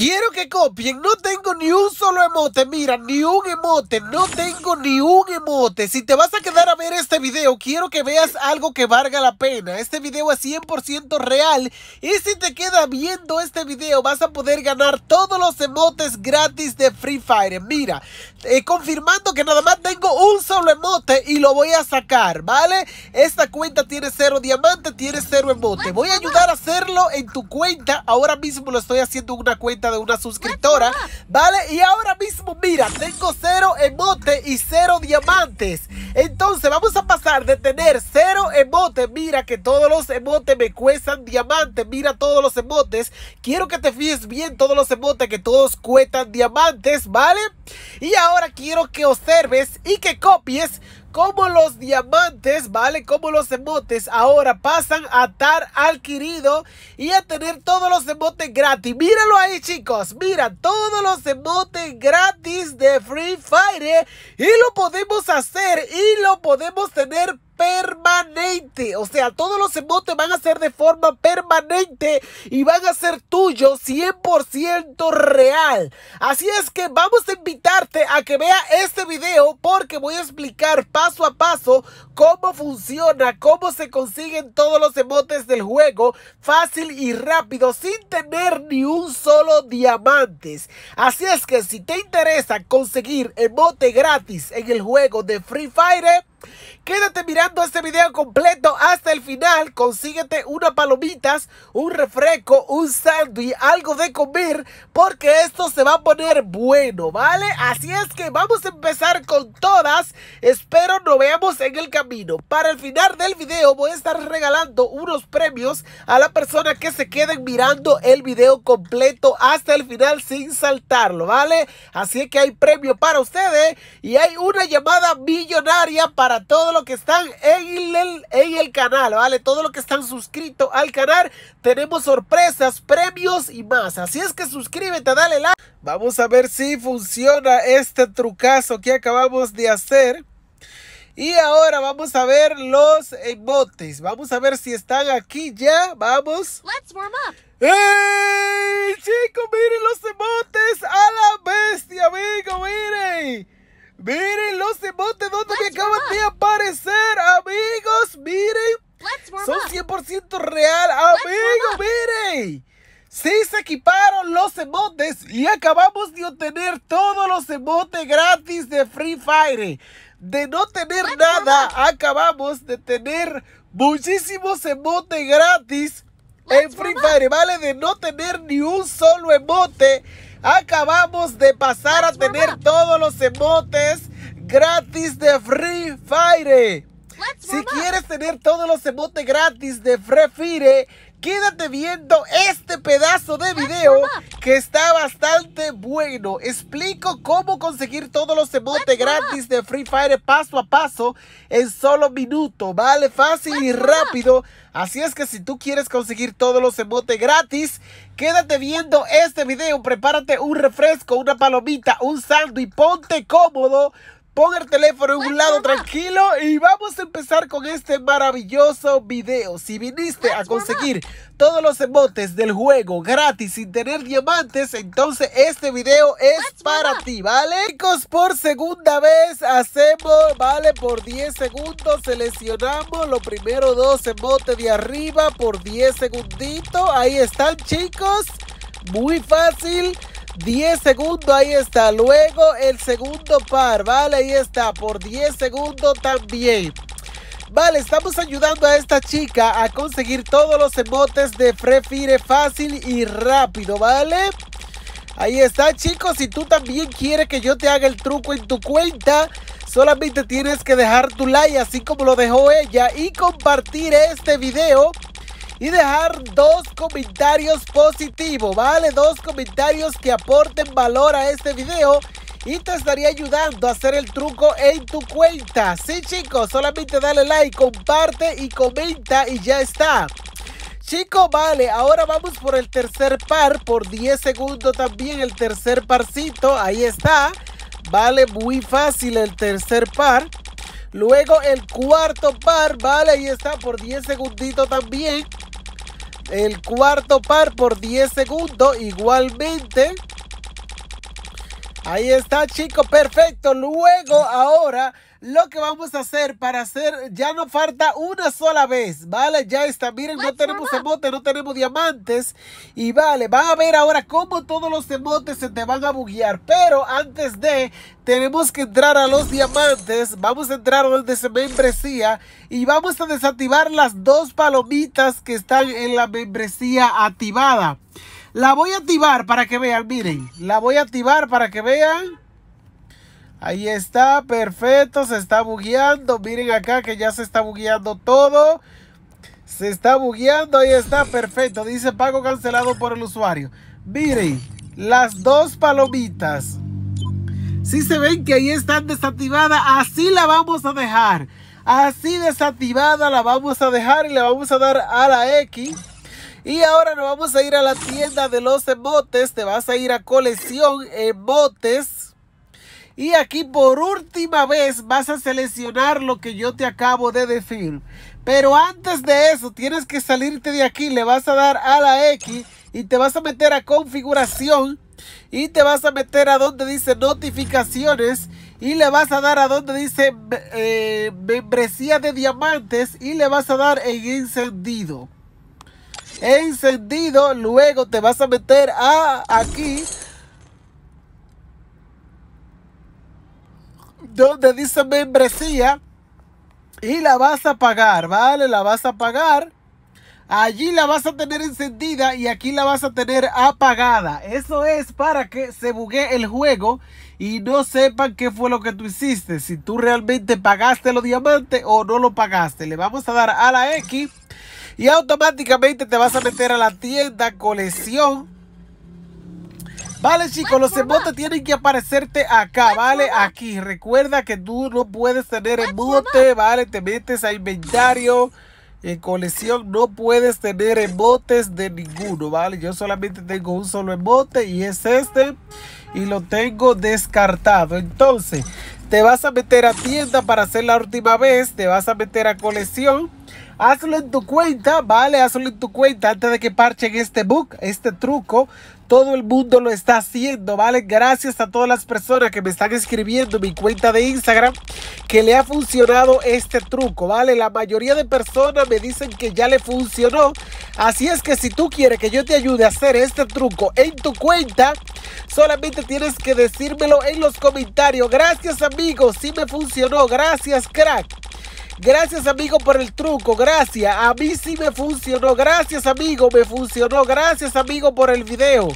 Quiero que copien. No tengo ni un solo emote. Mira, ni un emote. No tengo ni un emote. Si te vas a quedar a ver este video, quiero que veas algo que valga la pena. Este video es 100% real. Y si te queda viendo este video, vas a poder ganar todos los emotes gratis de Free Fire. Mira, eh, confirmando que nada más tengo un solo emote y lo voy a sacar, ¿vale? Esta cuenta tiene cero diamante, tiene cero emote. Voy a ayudar a hacerlo en tu cuenta. Ahora mismo lo estoy haciendo en una cuenta de una suscriptora, ¿vale? Y ahora mismo, mira, tengo cero emote y cero diamantes. Entonces vamos a pasar de tener cero emote, mira que todos los emotes me cuestan diamantes, mira todos los emotes. Quiero que te fíes bien todos los emotes que todos cuestan diamantes, ¿vale? Y ahora quiero que observes y que copies como los diamantes, ¿vale? Como los emotes ahora pasan a estar adquirido y a tener todos los emotes gratis. Míralo ahí, chicos. Mira, todos los emotes gratis de Free Fire. Y lo podemos hacer y lo podemos tener permanente. O sea, todos los emotes van a ser de forma permanente y van a ser tuyos 100% real. Así es que vamos a invitarte a que vea este video porque voy a explicar paso a paso cómo funciona, cómo se consiguen todos los emotes del juego fácil y rápido sin tener ni un solo diamantes. Así es que si te interesa conseguir emote gratis en el juego de Free Fire, Quédate mirando este video completo hasta el final. Consíguete unas palomitas, un refresco, un sándwich, algo de comer, porque esto se va a poner bueno, ¿vale? Así es que vamos a empezar con todas. Espero nos veamos en el camino. Para el final del video voy a estar regalando unos premios a la persona que se quede mirando el video completo hasta el final sin saltarlo, ¿vale? Así que hay premio para ustedes y hay una llamada millonaria para para todos los que están en el, en el canal, ¿vale? Todo lo que están suscritos al canal, tenemos sorpresas, premios y más. Así es que suscríbete, dale like. Vamos a ver si funciona este trucazo que acabamos de hacer. Y ahora vamos a ver los emotes. Vamos a ver si están aquí ya. Vamos. Let's warm up. ¡Ey! Chicos, miren los emotes a la bestia, amigo, miren. Miren los emotes donde acaban de aparecer, amigos. Miren. Son 100% real, amigos. Miren. Sí se equiparon los emotes y acabamos de obtener todos los emotes gratis de Free Fire. De no tener nada, acabamos de tener muchísimos emotes gratis en Free Fire. Vale, de no tener ni un solo emote acabamos de pasar a tener todos los emotes gratis de Free Fire. Si quieres tener todos los emotes gratis de Free Fire, quédate viendo este pedazo de video que está bastante bueno. Explico cómo conseguir todos los emotes gratis de Free Fire paso a paso en solo minuto, ¿vale? Fácil y rápido. Así es que si tú quieres conseguir todos los emotes gratis, quédate viendo este video, prepárate un refresco, una palomita, un y ponte cómodo. Pon el teléfono en un pues, lado tranquilo y vamos a empezar con este maravilloso video. Si viniste pues, a conseguir todos los emotes del juego gratis sin tener diamantes, entonces este video es pues, para ti, ¿vale? Chicos, por segunda vez hacemos, ¿vale? Por 10 segundos seleccionamos los primeros dos emotes de arriba por 10 segunditos. Ahí están, chicos. Muy fácil. 10 segundos, ahí está. Luego el segundo par, ¿vale? Ahí está, por 10 segundos también. Vale, estamos ayudando a esta chica a conseguir todos los emotes de Prefire fácil y rápido, ¿vale? Ahí está, chicos. Si tú también quieres que yo te haga el truco en tu cuenta, solamente tienes que dejar tu like, así como lo dejó ella, y compartir este video y dejar dos comentarios positivos, ¿vale? Dos comentarios que aporten valor a este video y te estaría ayudando a hacer el truco en tu cuenta. Sí, chicos, solamente dale like, comparte y comenta y ya está. Chicos, vale, ahora vamos por el tercer par, por 10 segundos también el tercer parcito, ahí está. Vale, muy fácil el tercer par. Luego el cuarto par, vale, ahí está por 10 segunditos también. El cuarto par por 10 segundos, igualmente. Ahí está, chico, perfecto. Luego, ahora lo que vamos a hacer para hacer, ya no falta una sola vez, ¿vale? Ya está, miren, no tenemos emotes, no tenemos diamantes. Y vale, van a ver ahora cómo todos los emotes se te van a buguear. Pero antes de, tenemos que entrar a los diamantes, vamos a entrar donde se membresía y vamos a desactivar las dos palomitas que están en la membresía activada. La voy a activar para que vean, miren, la voy a activar para que vean. Ahí está, perfecto, se está bugueando. Miren acá que ya se está bugueando todo. Se está bugueando, ahí está, perfecto. Dice pago cancelado por el usuario. Miren, las dos palomitas. Si sí se ven que ahí están desactivadas, así la vamos a dejar. Así desactivada la vamos a dejar y le vamos a dar a la X. Y ahora nos vamos a ir a la tienda de los emotes. Te vas a ir a colección emotes y aquí por última vez vas a seleccionar lo que yo te acabo de decir. Pero antes de eso tienes que salirte de aquí. Le vas a dar a la X y te vas a meter a configuración. Y te vas a meter a donde dice notificaciones. Y le vas a dar a donde dice eh, membresía de diamantes. Y le vas a dar en encendido. Encendido. Luego te vas a meter a aquí donde dice membresía y la vas a pagar, ¿vale? La vas a pagar. Allí la vas a tener encendida y aquí la vas a tener apagada. Eso es para que se bugue el juego y no sepan qué fue lo que tú hiciste. Si tú realmente pagaste los diamantes o no lo pagaste. Le vamos a dar a la X y automáticamente te vas a meter a la tienda colección Vale, chicos, los embotes tienen que aparecerte acá, ¿vale? Aquí. Recuerda que tú no puedes tener embote, ¿vale? Te metes a inventario. En colección no puedes tener embotes de ninguno, ¿vale? Yo solamente tengo un solo embote y es este. Y lo tengo descartado. Entonces, te vas a meter a tienda para hacer la última vez. Te vas a meter a colección Hazlo en tu cuenta, ¿vale? Hazlo en tu cuenta antes de que parchen este book, este truco. Todo el mundo lo está haciendo, ¿vale? Gracias a todas las personas que me están escribiendo en mi cuenta de Instagram que le ha funcionado este truco, ¿vale? La mayoría de personas me dicen que ya le funcionó. Así es que si tú quieres que yo te ayude a hacer este truco en tu cuenta, solamente tienes que decírmelo en los comentarios. Gracias amigos, sí me funcionó. Gracias crack. Gracias amigo por el truco, gracias. A mí sí me funcionó, gracias amigo, me funcionó. Gracias amigo por el video.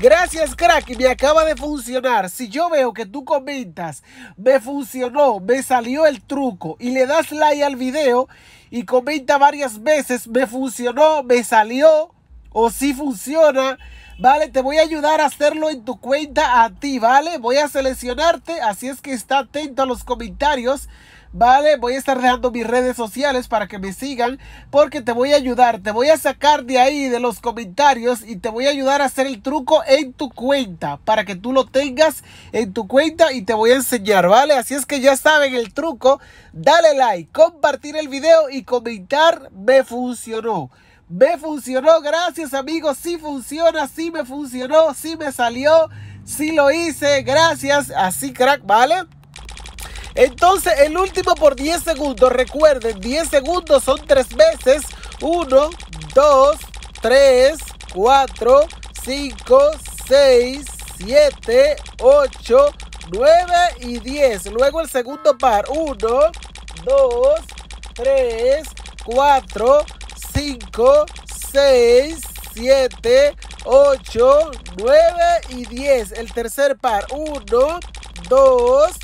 Gracias crack, me acaba de funcionar. Si yo veo que tú comentas, me funcionó, me salió el truco y le das like al video y comenta varias veces, me funcionó, me salió o si funciona. Vale, te voy a ayudar a hacerlo en tu cuenta a ti, ¿vale? Voy a seleccionarte, así es que está atento a los comentarios. ¿vale? Voy a estar dejando mis redes sociales para que me sigan porque te voy a ayudar, te voy a sacar de ahí de los comentarios y te voy a ayudar a hacer el truco en tu cuenta para que tú lo tengas en tu cuenta y te voy a enseñar, ¿vale? Así es que ya saben el truco, dale like, compartir el video y comentar me funcionó. Me funcionó, gracias amigos, sí funciona, sí me funcionó, sí me salió, sí lo hice, gracias, así crack, ¿vale? Entonces, el último por 10 segundos. Recuerden, 10 segundos son 3 veces. 1, 2, 3, 4, 5, 6, 7, 8, 9 y 10. Luego el segundo par. 1, 2, 3, 4, 5, 6, 7, 8, 9 y 10. El tercer par. 1, 2, 3.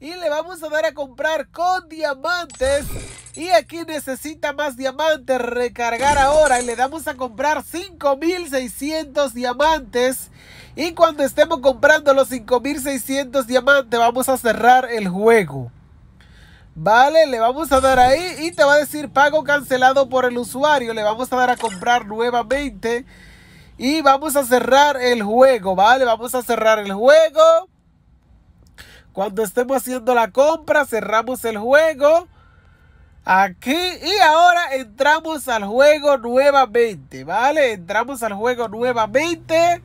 y le vamos a dar a comprar con diamantes. Y aquí necesita más diamantes, recargar ahora y le damos a comprar 5600 diamantes. Y cuando estemos comprando los 5600 diamantes vamos a cerrar el juego. Vale, le vamos a dar ahí y te va a decir pago cancelado por el usuario. Le vamos a dar a comprar nuevamente. Y vamos a cerrar el juego, ¿vale? Vamos a cerrar el juego. Cuando estemos haciendo la compra, cerramos el juego. Aquí y ahora entramos al juego nuevamente, ¿vale? Entramos al juego nuevamente.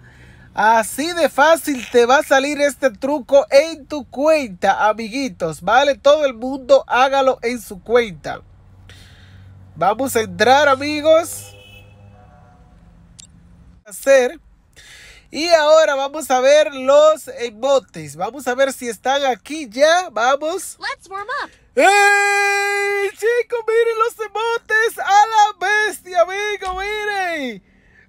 Así de fácil te va a salir este truco en tu cuenta, amiguitos, ¿vale? Todo el mundo hágalo en su cuenta. Vamos a entrar, amigos. Hacer y ahora vamos a ver los emotes. Eh, vamos a ver si están aquí ya. Vamos. ¡Ey! Chicos, miren los emotes a la bestia, amigo. Miren.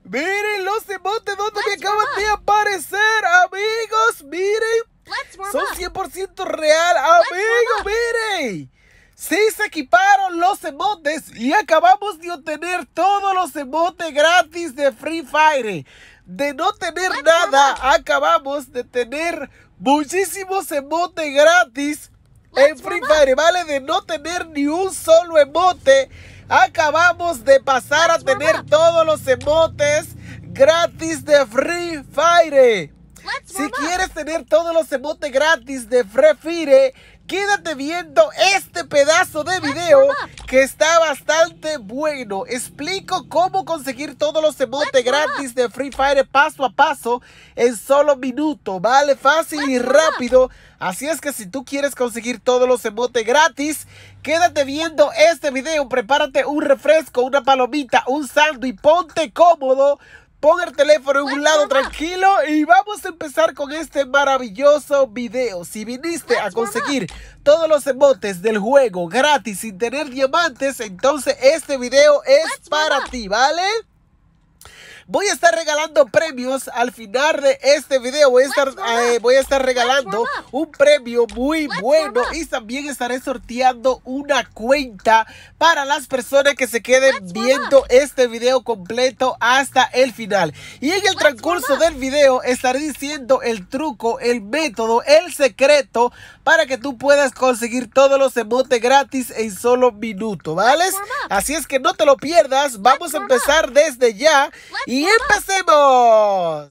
Miren los emotes donde acaban de aparecer, amigos. Miren. Son 100% real, amigos. Miren. Sí se equiparon los emotes y acabamos de obtener todos los emotes gratis de Free Fire. De no tener nada, acabamos de tener muchísimos emotes gratis en Free Fire. Vale, de no tener ni un solo emote, acabamos de pasar a tener todos los emotes gratis de Free Fire. Si quieres tener todos los emotes gratis de Free Fire, quédate viendo este pedazo de video que está bastante bueno. Explico cómo conseguir todos los emotes gratis de Free Fire paso a paso en solo minuto. Vale, fácil y rápido. Así es que si tú quieres conseguir todos los emotes gratis, quédate viendo este video. Prepárate un refresco, una palomita, un y ponte cómodo Pon el teléfono en un lado tranquilo y vamos a empezar con este maravilloso video. Si viniste a conseguir todos los emotes del juego gratis sin tener diamantes, entonces este video es para ti, ¿vale? Voy a estar regalando premios al final de este video. Voy a estar, eh, voy a estar regalando un premio muy bueno y también estaré sorteando una cuenta para las personas que se queden viendo este video completo hasta el final. Y en el transcurso del video estaré diciendo el truco, el método, el secreto para que tú puedas conseguir todos los emotes gratis en solo minuto, ¿vale? Así es que no te lo pierdas. Vamos a empezar desde ya. e percebam!